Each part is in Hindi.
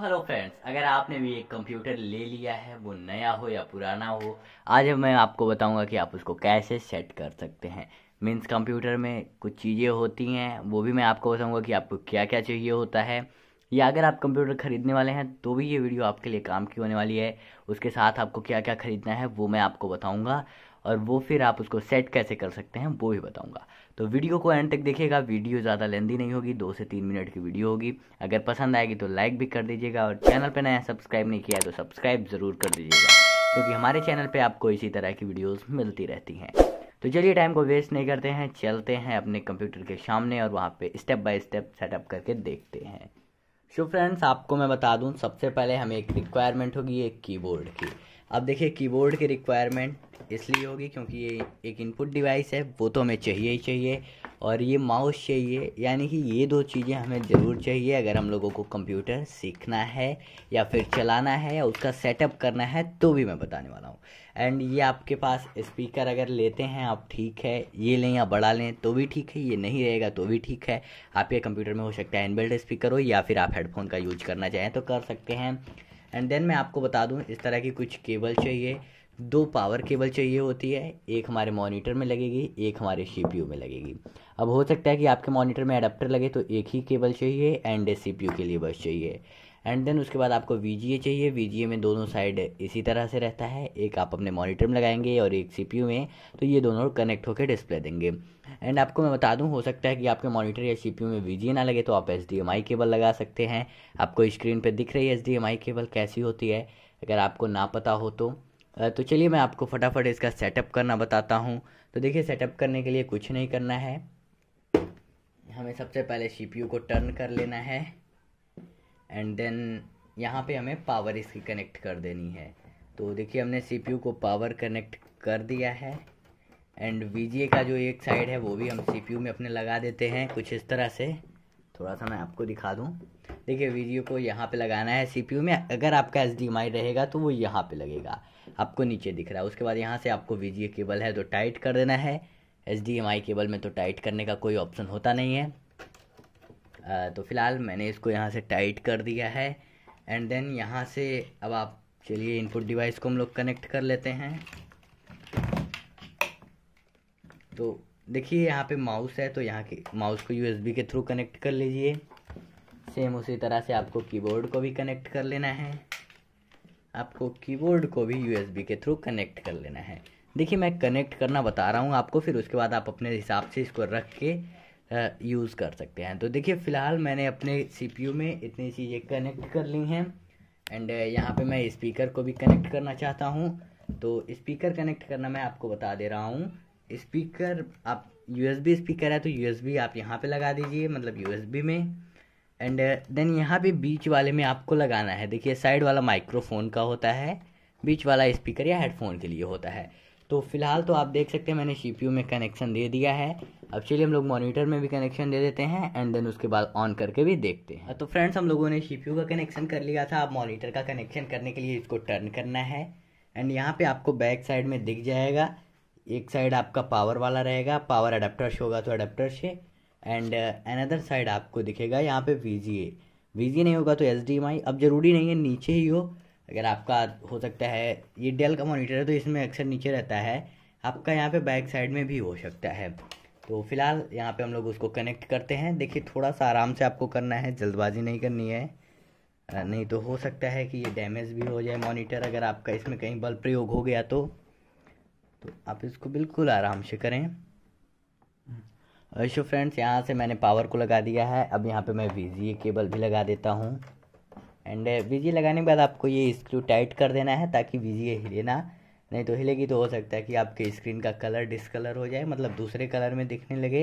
हेलो फ्रेंड्स अगर आपने भी एक कंप्यूटर ले लिया है वो नया हो या पुराना हो आज मैं आपको बताऊंगा कि आप उसको कैसे सेट कर सकते हैं मीन्स कंप्यूटर में कुछ चीज़ें होती हैं वो भी मैं आपको बताऊंगा कि आपको क्या क्या चाहिए होता है या अगर आप कंप्यूटर ख़रीदने वाले हैं तो भी ये वीडियो आपके लिए काम की होने वाली है उसके साथ आपको क्या क्या ख़रीदना है वो मैं आपको बताऊँगा और वो फिर आप उसको सेट कैसे कर सकते हैं वो भी बताऊंगा तो वीडियो को एंड तक देखिएगा वीडियो ज़्यादा लेंदी नहीं होगी दो से तीन मिनट की वीडियो होगी अगर पसंद आएगी तो लाइक भी कर दीजिएगा और चैनल पर नया सब्सक्राइब नहीं किया तो सब्सक्राइब ज़रूर कर दीजिएगा क्योंकि हमारे चैनल पर आपको इसी तरह की वीडियोज़ मिलती रहती हैं तो चलिए टाइम को वेस्ट नहीं करते हैं चलते हैं अपने कंप्यूटर के सामने और वहाँ पर स्टेप बाय स्टेप सेटअप करके देखते हैं शो फ्रेंड्स आपको मैं बता दूँ सबसे पहले हमें एक रिक्वायरमेंट होगी एक कीबोर्ड की अब देखिए कीबोर्ड की रिक्वायरमेंट इसलिए होगी क्योंकि ये एक इनपुट डिवाइस है वो तो हमें चाहिए ही चाहिए और ये माउस चाहिए यानी कि ये दो चीज़ें हमें ज़रूर चाहिए अगर हम लोगों को कंप्यूटर सीखना है या फिर चलाना है या उसका सेटअप करना है तो भी मैं बताने वाला हूँ एंड ये आपके पास स्पीकर अगर लेते हैं आप ठीक है ये लें या बड़ा लें तो भी ठीक है ये नहीं रहेगा तो भी ठीक है आपके कंप्यूटर में हो सकता है इनबिल्ट स्पीकर हो या फिर आप हेडफोन का यूज करना चाहें तो कर सकते हैं एंड देन मैं आपको बता दूँ इस तरह की कुछ केबल चाहिए दो पावर केबल चाहिए होती है एक हमारे मॉनिटर में लगेगी एक हमारे सी में लगेगी अब हो सकता है कि आपके मॉनिटर में अडाप्टर लगे तो एक ही केबल चाहिए एंड सीपीयू के लिए बस चाहिए एंड देन उसके बाद आपको वी चाहिए वी में दोनों साइड इसी तरह से रहता है एक आप अपने मॉनिटर में लगाएंगे और एक सी में तो ये दोनों कनेक्ट होकर डिस्प्ले देंगे एंड आपको मैं बता दूं हो सकता है कि आपके मॉनिटर या सी में वी ना लगे तो आप एच केबल लगा सकते हैं आपको स्क्रीन पर दिख रही है एच केबल कैसी होती है अगर आपको ना पता हो तो तो चलिए मैं आपको फटाफट इसका सेटअप करना बताता हूँ तो देखिए सेटअप करने के लिए कुछ नहीं करना है हमें सबसे पहले सीपीयू को टर्न कर लेना है एंड देन यहाँ पे हमें पावर इसकी कनेक्ट कर देनी है तो देखिए हमने सीपीयू को पावर कनेक्ट कर दिया है एंड वी का जो एक साइड है वो भी हम सी में अपने लगा देते हैं कुछ इस तरह से थोड़ा सा मैं आपको दिखा दूँ देखिए वीडियो को यहाँ पे लगाना है सीपीयू में अगर आपका एस रहेगा तो वो यहाँ पे लगेगा आपको नीचे दिख रहा है उसके बाद यहाँ से आपको वी केबल है तो टाइट कर देना है एच केबल में तो टाइट करने का कोई ऑप्शन होता नहीं है आ, तो फिलहाल मैंने इसको यहाँ से टाइट कर दिया है एंड देन यहाँ से अब आप चलिए इनपुट डिवाइस को हम लोग कनेक्ट कर लेते हैं तो देखिए यहाँ पे माउस है तो यहाँ के माउस को यूएसबी के थ्रू कनेक्ट कर लीजिए सेम उसी तरह से आपको कीबोर्ड को भी कनेक्ट कर लेना है आपको कीबोर्ड को भी यू के थ्रू कनेक्ट कर लेना है देखिए मैं कनेक्ट करना बता रहा हूँ आपको फिर उसके बाद आप अपने हिसाब से इसको रख के यूज़ कर सकते हैं तो देखिए फ़िलहाल मैंने अपने सी में इतनी चीज़ें कनेक्ट कर ली हैं एंड यहाँ पे मैं स्पीकर को भी कनेक्ट करना चाहता हूँ तो स्पीकर कनेक्ट करना मैं आपको बता दे रहा हूँ स्पीकर आप यूएसबी स्पीकर है तो यूएसबी आप यहाँ पे लगा दीजिए मतलब यूएसबी में एंड देन uh, यहाँ पे बीच वाले में आपको लगाना है देखिए साइड वाला माइक्रोफोन का होता है बीच वाला स्पीकर या हेडफोन के लिए होता है तो फिलहाल तो आप देख सकते हैं मैंने सी में कनेक्शन दे दिया है अब चलिए हम लोग मॉनिटर में भी कनेक्शन दे देते हैं एंड देन उसके बाद ऑन करके भी देखते हैं तो फ्रेंड्स हम लोगों ने सी का कनेक्शन कर लिया था अब मॉनिटर का कनेक्शन करने के लिए इसको टर्न करना है एंड यहाँ पे आपको बैक साइड में दिख जाएगा एक साइड आपका पावर वाला रहेगा पावर अडेप्टर से होगा तो अडेप्टर से एंड अनदर साइड आपको दिखेगा यहाँ पे वी जी ए वी जी नहीं होगा तो एच डी एम आई अब ज़रूरी नहीं है नीचे ही हो अगर आपका हो सकता है ये डेल का मॉनिटर है तो इसमें अक्सर नीचे रहता है आपका यहाँ पे बैक साइड में भी हो सकता है तो फिलहाल यहाँ पे हम लोग उसको कनेक्ट करते हैं देखिए थोड़ा सा आराम से आपको करना है जल्दबाजी नहीं करनी है नहीं तो हो सकता है कि ये डैमेज भी हो जाए मॉनिटर अगर आपका इसमें कहीं बल प्रयोग हो गया तो तो आप इसको बिल्कुल आराम से करें सो फ्रेंड्स यहाँ से मैंने पावर को लगा दिया है अब यहाँ पे मैं वी केबल भी लगा देता हूँ एंड वी uh, लगाने के बाद आपको ये स्क्रू टाइट कर देना है ताकि वी हिले ना नहीं तो हिलेगी तो हो सकता है कि आपके स्क्रीन का कलर डिसकलर हो जाए मतलब दूसरे कलर में दिखने लगे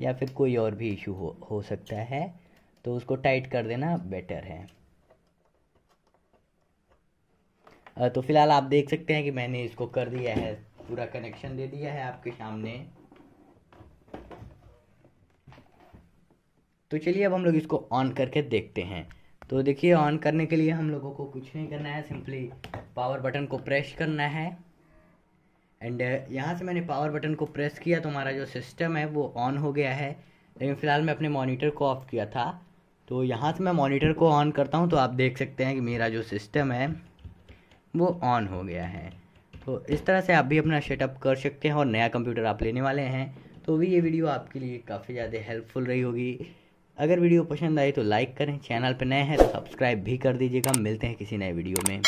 या फिर कोई और भी इशू हो हो सकता है तो उसको टाइट कर देना बेटर है तो फिलहाल आप देख सकते हैं कि मैंने इसको कर दिया है पूरा कनेक्शन दे दिया है आपके सामने तो चलिए अब हम लोग इसको ऑन करके देखते हैं तो देखिए ऑन करने के लिए हम लोगों को कुछ नहीं करना है सिंपली पावर बटन को प्रेस करना है एंड uh, यहाँ से मैंने पावर बटन को प्रेस किया तो हमारा जो सिस्टम है वो ऑन हो गया है लेकिन फ़िलहाल मैं अपने मॉनिटर को ऑफ़ किया था तो यहाँ से मैं मॉनिटर को ऑन करता हूँ तो आप देख सकते हैं कि मेरा जो सिस्टम है वो ऑन हो गया है तो इस तरह से आप भी अपना सेटअप कर सकते हैं और नया कंप्यूटर आप लेने वाले हैं तो भी ये वीडियो आपके लिए काफ़ी ज़्यादा हेल्पफुल रही होगी अगर वीडियो पसंद आए तो लाइक करें चैनल पर नए हैं तो सब्सक्राइब भी कर दीजिएगा मिलते हैं किसी नए वीडियो में